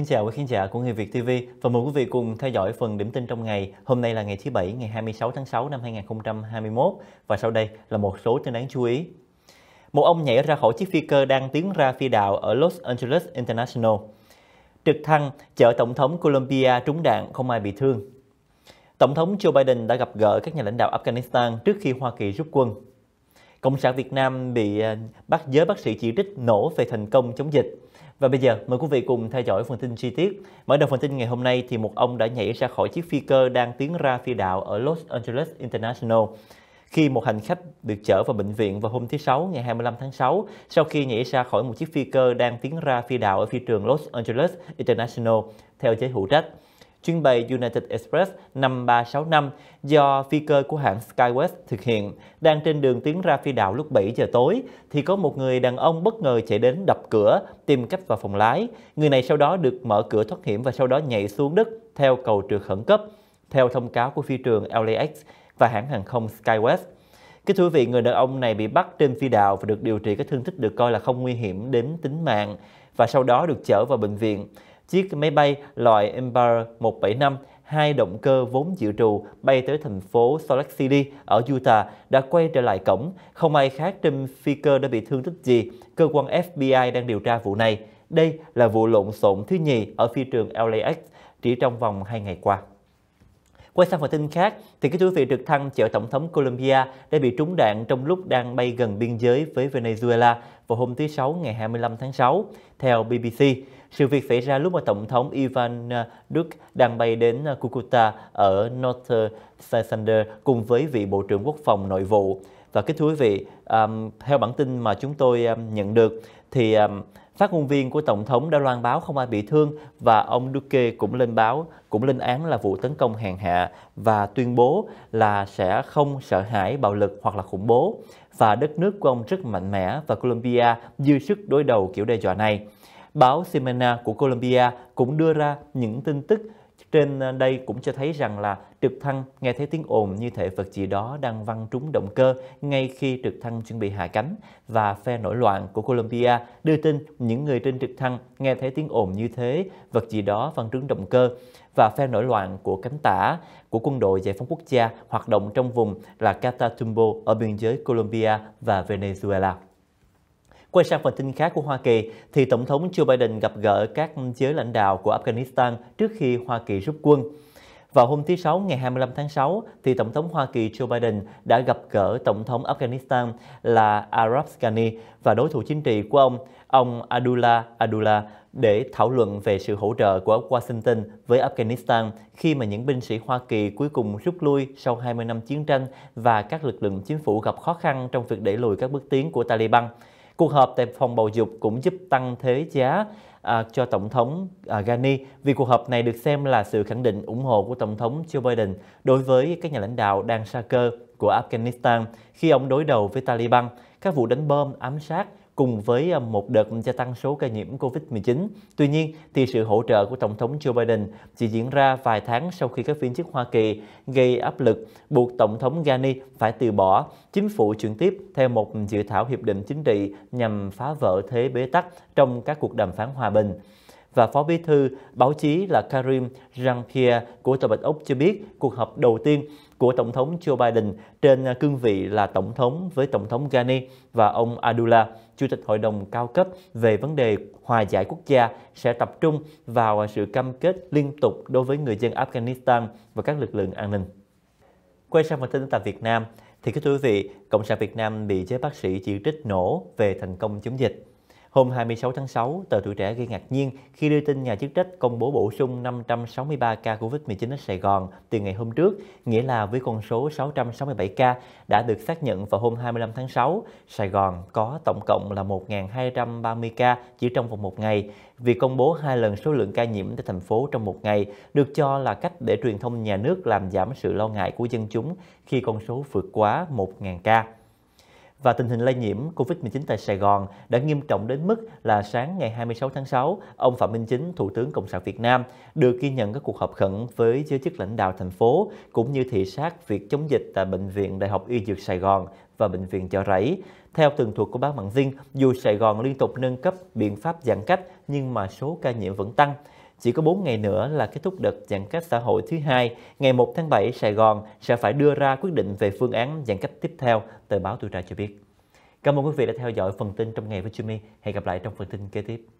Kính chào quý khán giả của Người Việt TV và mời quý vị cùng theo dõi phần điểm tin trong ngày. Hôm nay là ngày thứ Bảy, ngày 26 tháng 6 năm 2021 và sau đây là một số tin đáng chú ý. Một ông nhảy ra khỏi chiếc phi cơ đang tiến ra phi đạo ở Los Angeles International. Trực thăng chở Tổng thống Colombia trúng đạn không ai bị thương. Tổng thống Joe Biden đã gặp gỡ các nhà lãnh đạo Afghanistan trước khi Hoa Kỳ rút quân. Cộng sản Việt Nam bị à, bắt giới bác sĩ chỉ trích nổ về thành công chống dịch. Và bây giờ mời quý vị cùng theo dõi phần tin chi tiết. Mở đầu phần tin ngày hôm nay thì một ông đã nhảy ra khỏi chiếc phi cơ đang tiến ra phi đạo ở Los Angeles International khi một hành khách được chở vào bệnh viện vào hôm thứ Sáu ngày 25 tháng 6 sau khi nhảy ra khỏi một chiếc phi cơ đang tiến ra phi đạo ở phi trường Los Angeles International, theo giới hữu trách chuyến bay United Express 5365 do phi cơ của hãng Skywest thực hiện. Đang trên đường tiến ra phi đạo lúc 7 giờ tối, thì có một người đàn ông bất ngờ chạy đến đập cửa, tìm cách vào phòng lái. Người này sau đó được mở cửa thoát hiểm và sau đó nhảy xuống đất theo cầu trượt khẩn cấp, theo thông cáo của phi trường LAX và hãng hàng không Skywest. Kính thưa quý vị, người đàn ông này bị bắt trên phi đạo và được điều trị các thương tích được coi là không nguy hiểm đến tính mạng và sau đó được chở vào bệnh viện chiếc máy bay loại Embraer 175 hai động cơ vốn dự trù bay tới thành phố Salt Lake City ở Utah đã quay trở lại cổng. Không ai khác trên phi cơ đã bị thương tích gì. Cơ quan FBI đang điều tra vụ này. Đây là vụ lộn xộn thứ nhì ở phi trường LAX chỉ trong vòng 2 ngày qua. Quay sang phần tin khác, thì kính thưa quý vị trực thăng chở Tổng thống Colombia đã bị trúng đạn trong lúc đang bay gần biên giới với Venezuela vào hôm thứ Sáu ngày 25 tháng 6, theo BBC. Sự việc xảy ra lúc mà Tổng thống Ivan Duque đang bay đến Cucuta ở North Santander cùng với vị Bộ trưởng Quốc phòng nội vụ. Và kính thưa quý vị, um, theo bản tin mà chúng tôi um, nhận được, thì um, Phát ngôn viên của Tổng thống đã loan báo không ai bị thương và ông Duque cũng lên báo, cũng lên án là vụ tấn công hàng hạ và tuyên bố là sẽ không sợ hãi bạo lực hoặc là khủng bố và đất nước của ông rất mạnh mẽ và Colombia dư sức đối đầu kiểu đe dọa này. Báo Semana của Colombia cũng đưa ra những tin tức trên ờ, đây cũng cho thấy rằng là trực thăng nghe thấy tiếng ồn như thể vật gì đó đang văng trúng động cơ ngay khi trực thăng chuẩn bị hạ cánh và phe nổi loạn của Colombia đưa tin những người trên trực thăng nghe thấy tiếng ồn như thế, vật gì đó văng trúng động cơ và phe nổi loạn của cánh tả của quân đội giải phóng quốc gia hoạt động trong vùng là Catatumbo ở biên giới Colombia và Venezuela. Quay sang phần tin khác của Hoa Kỳ, thì Tổng thống Joe Biden gặp gỡ các giới lãnh đạo của Afghanistan trước khi Hoa Kỳ rút quân. Vào hôm thứ Sáu ngày 25 tháng 6, thì Tổng thống Hoa Kỳ Joe Biden đã gặp gỡ Tổng thống Afghanistan là Arab Ghani và đối thủ chính trị của ông, ông Abdullah Abdullah để thảo luận về sự hỗ trợ của Washington với Afghanistan khi mà những binh sĩ Hoa Kỳ cuối cùng rút lui sau 20 năm chiến tranh và các lực lượng chính phủ gặp khó khăn trong việc đẩy lùi các bước tiến của Taliban. Cuộc họp tại phòng bầu dục cũng giúp tăng thế giá à, cho Tổng thống à, Ghani vì cuộc họp này được xem là sự khẳng định ủng hộ của Tổng thống Joe Biden đối với các nhà lãnh đạo đang sa cơ của Afghanistan khi ông đối đầu với Taliban, các vụ đánh bom, ám sát cùng với à, một đợt gia tăng số ca nhiễm COVID-19. Tuy nhiên, thì sự hỗ trợ của Tổng thống Joe Biden chỉ diễn ra vài tháng sau khi các viên chức Hoa Kỳ gây áp lực buộc Tổng thống Ghani phải từ bỏ chính phủ chuyển tiếp theo một dự thảo hiệp định chính trị nhằm phá vỡ thế bế tắc trong các cuộc đàm phán hòa bình và Phó Bí thư báo chí là Karim Jean-Pierre của Tòa Bạch Ốc cho biết cuộc họp đầu tiên của Tổng thống Joe Biden trên cương vị là Tổng thống với Tổng thống Ghani và ông Abdullah, Chủ tịch Hội đồng cao cấp về vấn đề hòa giải quốc gia sẽ tập trung vào sự cam kết liên tục đối với người dân Afghanistan và các lực lượng an ninh. Quay sang phần tin tại Việt Nam, thì các quý vị, Cộng sản Việt Nam bị giới bác sĩ chỉ trích nổ về thành công chống dịch. Hôm 26 tháng 6, tờ Tuổi Trẻ gây ngạc nhiên khi đưa tin nhà chức trách công bố bổ sung 563 ca COVID-19 ở Sài Gòn từ ngày hôm trước, nghĩa là với con số 667 ca đã được xác nhận vào hôm 25 tháng 6, Sài Gòn có tổng cộng là 1.230 ca chỉ trong vòng một ngày. Việc công bố hai lần số lượng ca nhiễm tại thành phố trong một ngày được cho là cách để truyền thông nhà nước làm giảm sự lo ngại của dân chúng khi con số vượt quá 1.000 ca và tình hình lây nhiễm COVID-19 tại Sài Gòn đã nghiêm trọng đến mức là sáng ngày 26 tháng 6, ông Phạm Minh Chính, Thủ tướng Cộng sản Việt Nam, được ghi nhận các cuộc họp khẩn với giới chức lãnh đạo thành phố cũng như thị sát việc chống dịch tại Bệnh viện Đại học Y Dược Sài Gòn và Bệnh viện Chợ Rẫy. Theo tường thuật của báo Mạng Viên, dù Sài Gòn liên tục nâng cấp biện pháp giãn cách nhưng mà số ca nhiễm vẫn tăng. Chỉ có 4 ngày nữa là kết thúc đợt giãn cách xã hội thứ hai. Ngày 1 tháng 7, Sài Gòn sẽ phải đưa ra quyết định về phương án giãn cách tiếp theo, tờ báo Tuổi Trẻ cho biết. Cảm ơn quý vị đã theo dõi phần tin trong ngày với Jimmy. Hẹn gặp lại trong phần tin kế tiếp.